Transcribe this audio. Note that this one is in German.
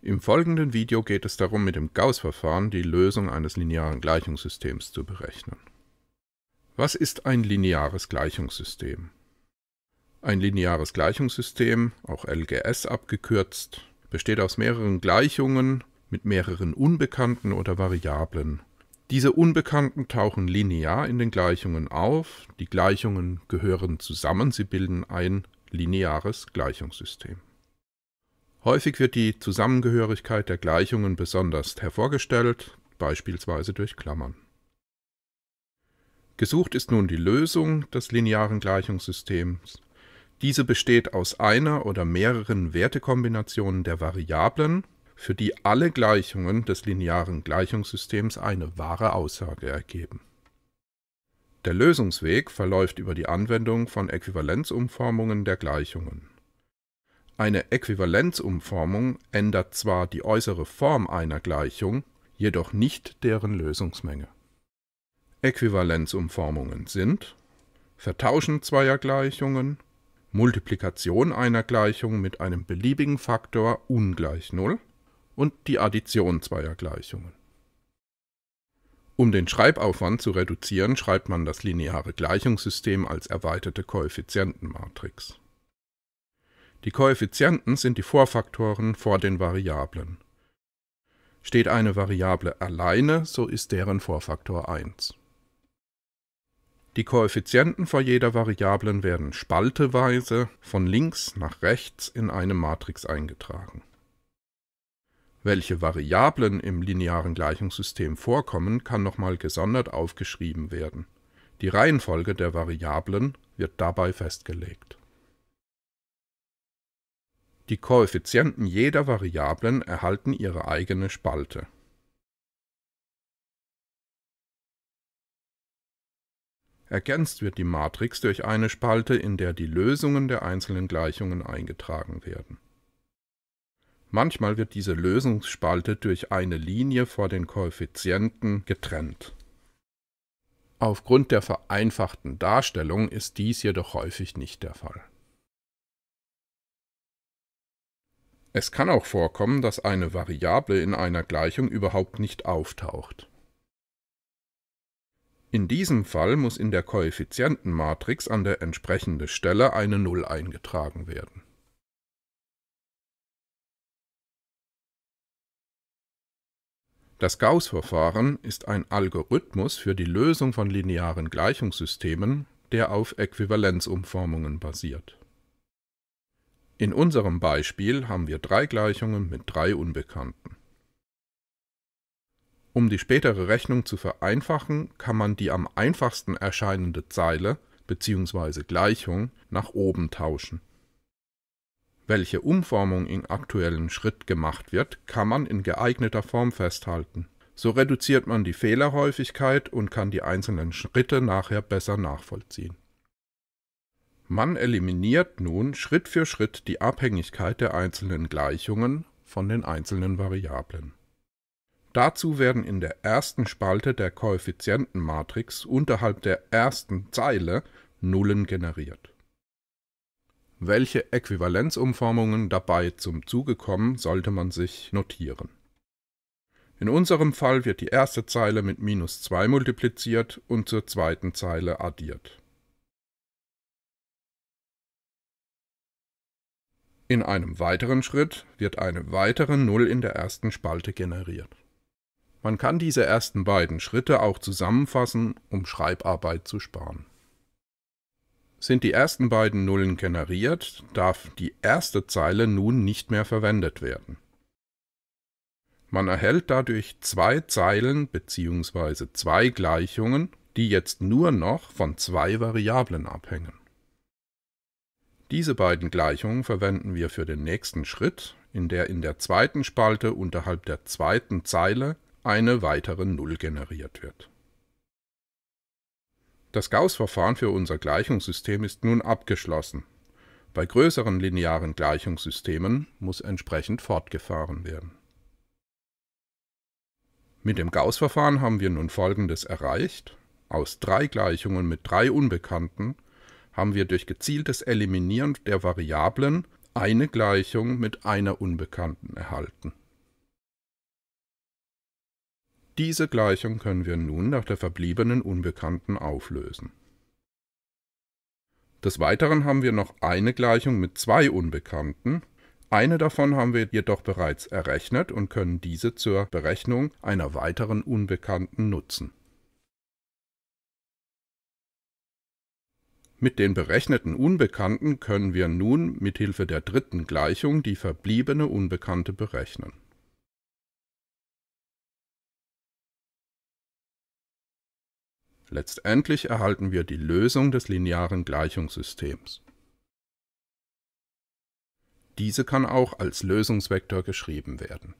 Im folgenden Video geht es darum, mit dem gauss verfahren die Lösung eines linearen Gleichungssystems zu berechnen. Was ist ein lineares Gleichungssystem? Ein lineares Gleichungssystem, auch LGS abgekürzt, besteht aus mehreren Gleichungen mit mehreren Unbekannten oder Variablen. Diese Unbekannten tauchen linear in den Gleichungen auf, die Gleichungen gehören zusammen, sie bilden ein lineares Gleichungssystem. Häufig wird die Zusammengehörigkeit der Gleichungen besonders hervorgestellt, beispielsweise durch Klammern. Gesucht ist nun die Lösung des linearen Gleichungssystems. Diese besteht aus einer oder mehreren Wertekombinationen der Variablen, für die alle Gleichungen des linearen Gleichungssystems eine wahre Aussage ergeben. Der Lösungsweg verläuft über die Anwendung von Äquivalenzumformungen der Gleichungen eine Äquivalenzumformung ändert zwar die äußere Form einer Gleichung, jedoch nicht deren Lösungsmenge. Äquivalenzumformungen sind Vertauschen zweier Gleichungen, Multiplikation einer Gleichung mit einem beliebigen Faktor ungleich Null und die Addition zweier Gleichungen. Um den Schreibaufwand zu reduzieren, schreibt man das lineare Gleichungssystem als erweiterte Koeffizientenmatrix die Koeffizienten sind die Vorfaktoren vor den Variablen. Steht eine Variable alleine, so ist deren Vorfaktor 1. Die Koeffizienten vor jeder Variablen werden spalteweise von links nach rechts in eine Matrix eingetragen. Welche Variablen im linearen Gleichungssystem vorkommen, kann nochmal gesondert aufgeschrieben werden. Die Reihenfolge der Variablen wird dabei festgelegt. Die Koeffizienten jeder Variablen erhalten ihre eigene Spalte. Ergänzt wird die Matrix durch eine Spalte, in der die Lösungen der einzelnen Gleichungen eingetragen werden. Manchmal wird diese Lösungsspalte durch eine Linie vor den Koeffizienten getrennt. Aufgrund der vereinfachten Darstellung ist dies jedoch häufig nicht der Fall Es kann auch vorkommen, dass eine Variable in einer Gleichung überhaupt nicht auftaucht. In diesem Fall muss in der Koeffizientenmatrix an der entsprechenden Stelle eine Null eingetragen werden. Das gauss verfahren ist ein Algorithmus für die Lösung von linearen Gleichungssystemen, der auf Äquivalenzumformungen basiert in unserem Beispiel haben wir drei Gleichungen mit drei Unbekannten. Um die spätere Rechnung zu vereinfachen, kann man die am einfachsten erscheinende Zeile bzw. Gleichung nach oben tauschen. Welche Umformung im aktuellen Schritt gemacht wird, kann man in geeigneter Form festhalten. So reduziert man die Fehlerhäufigkeit und kann die einzelnen Schritte nachher besser nachvollziehen. Man eliminiert nun Schritt für Schritt die Abhängigkeit der einzelnen Gleichungen von den einzelnen Variablen. Dazu werden in der ersten Spalte der Koeffizientenmatrix unterhalb der ersten Zeile Nullen generiert. Welche Äquivalenzumformungen dabei zum Zuge kommen, sollte man sich notieren. In unserem Fall wird die erste Zeile mit minus 2 multipliziert und zur zweiten Zeile addiert In einem weiteren Schritt wird eine weitere Null in der ersten Spalte generiert. Man kann diese ersten beiden Schritte auch zusammenfassen, um Schreibarbeit zu sparen. Sind die ersten beiden Nullen generiert, darf die erste Zeile nun nicht mehr verwendet werden. Man erhält dadurch zwei Zeilen bzw. zwei Gleichungen, die jetzt nur noch von zwei Variablen abhängen. Diese beiden Gleichungen verwenden wir für den nächsten Schritt, in der in der zweiten Spalte unterhalb der zweiten Zeile eine weitere Null generiert wird. Das gauss verfahren für unser Gleichungssystem ist nun abgeschlossen. Bei größeren linearen Gleichungssystemen muss entsprechend fortgefahren werden. Mit dem gauss verfahren haben wir nun Folgendes erreicht. Aus drei Gleichungen mit drei Unbekannten haben wir durch gezieltes Eliminieren der Variablen eine Gleichung mit einer Unbekannten erhalten. Diese Gleichung können wir nun nach der verbliebenen Unbekannten auflösen. Des Weiteren haben wir noch eine Gleichung mit zwei Unbekannten, eine davon haben wir jedoch bereits errechnet und können diese zur Berechnung einer weiteren Unbekannten nutzen. Mit den berechneten Unbekannten können wir nun mit Hilfe der dritten Gleichung die verbliebene Unbekannte berechnen. Letztendlich erhalten wir die Lösung des linearen Gleichungssystems. Diese kann auch als Lösungsvektor geschrieben werden.